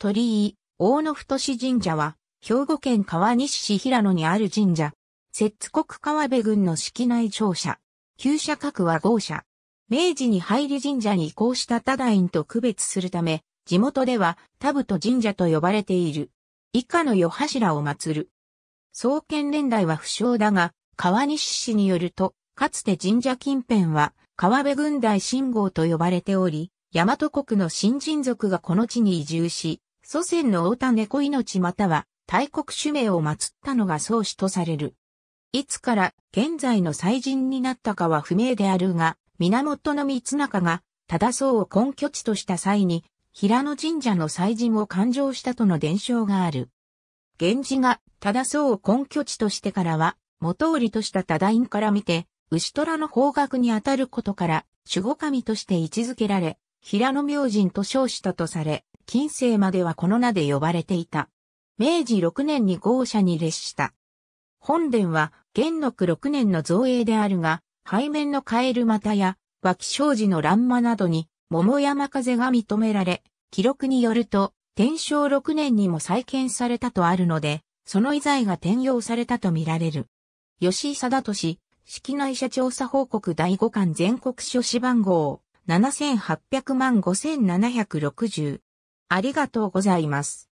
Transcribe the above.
鳥居、大野太神社は、兵庫県川西市平野にある神社。摂津国川辺郡の式内庁舎。旧社格は豪社。明治に入り神社に移行した多大院と区別するため、地元では田部神社と呼ばれている。以下の世柱を祀る。創建年代は不詳だが、川西市によると、かつて神社近辺は、川辺郡大信号と呼ばれており、大和国の新人族がこの地に移住し、祖先の太田猫命または大国主名を祀ったのが宗主とされる。いつから現在の祭神になったかは不明であるが、源の光中が忠宗を根拠地とした際に、平野神社の祭神を勘定したとの伝承がある。源氏が忠宗を根拠地としてからは、元織とした忠院から見て、牛虎の方角にあたることから、守護神として位置づけられ、平野明神と称したとされ、近世まではこの名で呼ばれていた。明治6年に豪舎に列した。本殿は、元禄6年の造営であるが、背面のカエル股や、脇障子の欄間などに、桃山風が認められ、記録によると、天正6年にも再建されたとあるので、その遺材が転用されたとみられる。吉井貞俊、式内社調査報告第5巻全国書士番号7800万5760ありがとうございます。